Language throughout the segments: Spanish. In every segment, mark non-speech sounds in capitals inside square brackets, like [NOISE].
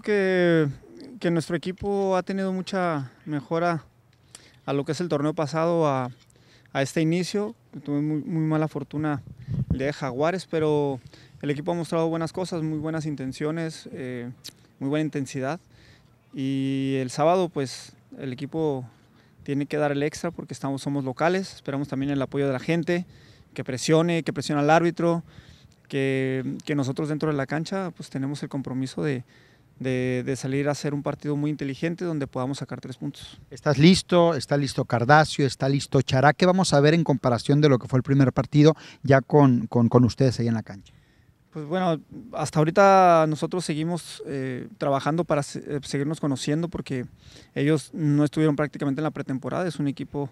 que, nuestro equipo ha tenido mucha mejora a lo que es el torneo pasado, a, este inicio. Tuve muy, mala fortuna el de Jaguares, pero el equipo ha mostrado buenas cosas, muy buenas intenciones, eh, muy buena intensidad. Y el sábado, pues, el equipo tiene que dar el extra porque estamos, somos locales, esperamos también el apoyo de la gente, que presione, que presione al árbitro, que, que nosotros dentro de la cancha, pues, tenemos el compromiso de de, salir a hacer un partido muy inteligente donde podamos sacar tres puntos. ¿Estás listo? ¿Está listo Cardacio? ¿Está listo Chará? ¿Qué vamos a ver en comparación de lo que fue el primer partido ya con, ustedes ahí en la cancha? Pues bueno, hasta ahorita nosotros seguimos eh, trabajando para eh, seguirnos conociendo porque ellos no estuvieron prácticamente en la pretemporada, es un equipo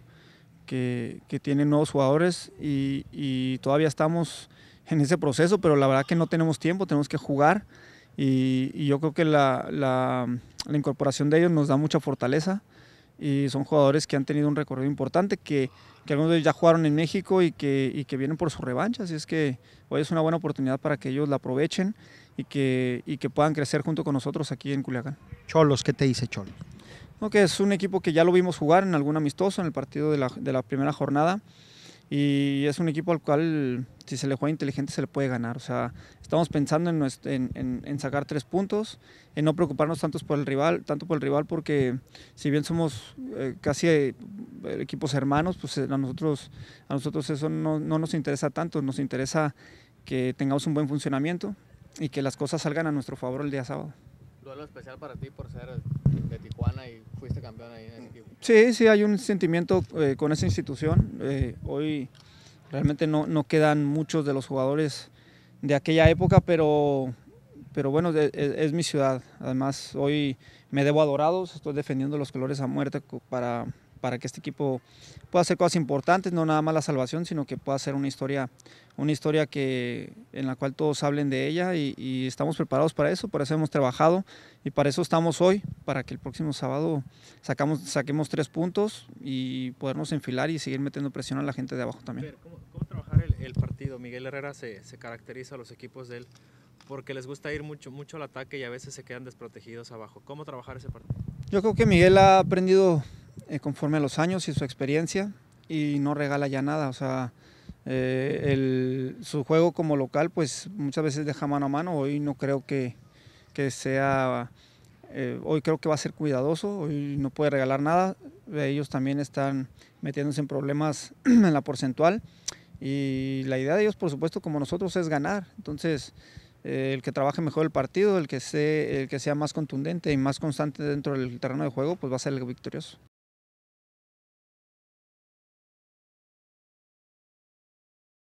que, tiene nuevos jugadores y, y, todavía estamos en ese proceso, pero la verdad que no tenemos tiempo, tenemos que jugar, y, yo creo que la, incorporación de ellos nos da mucha fortaleza y son jugadores que han tenido un recorrido importante, que, algunos de ellos ya jugaron en México y que, que vienen por su revancha, así es que hoy es una buena oportunidad para que ellos la aprovechen y que, que puedan crecer junto con nosotros aquí en Culiacán. Cholos, ¿qué te dice Cholos? que es un equipo que ya lo vimos jugar en algún amistoso en el partido de la primera jornada y es un equipo al cual si se le juega inteligente se le puede ganar. O sea, estamos pensando en, sacar tres puntos, en no preocuparnos tanto por el rival, tanto por el rival porque si bien somos eh, casi eh, equipos hermanos, pues eh, a nosotros, a nosotros eso no nos interesa tanto, nos interesa que tengamos un buen funcionamiento y que las cosas salgan a nuestro favor el día sábado duelo especial para ti por ser de Tijuana y fuiste campeón ahí en ese equipo. Sí, sí, hay un sentimiento eh, con esa institución. Eh, hoy realmente no, no, quedan muchos de los jugadores de aquella época, pero, pero bueno, es, e, es, mi ciudad. Además, hoy me debo a Dorados, estoy defendiendo los colores a muerte para, para que este equipo pueda hacer cosas importantes, no nada más la salvación, sino que pueda hacer una historia una historia que, en la cual todos hablen de ella y, estamos preparados para eso, por eso hemos trabajado y para eso estamos hoy, para que el próximo sábado sacamos, saquemos tres puntos y podamos enfilar y seguir metiendo presión a la gente de abajo también. ¿cómo, trabajar el, partido? Miguel Herrera se, caracteriza a los equipos de él porque les gusta ir mucho, mucho al ataque y a veces se quedan desprotegidos abajo. ¿Cómo trabajar ese partido? Yo creo que Miguel ha aprendido eh, conforme a los años y su experiencia y no regala ya nada, o sea eh, su juego como local, pues muchas veces deja mano a mano. Hoy no creo que, sea. Eh, hoy creo que va a ser cuidadoso, hoy no puede regalar nada. Ellos también están metiéndose en problemas [CLEARS THROAT] en la porcentual. Y la idea de ellos, por supuesto, como nosotros, es ganar. Entonces, eh, el que trabaje mejor el partido, el que, sea, el que sea más contundente y más constante dentro del terreno de juego, pues va a ser el victorioso.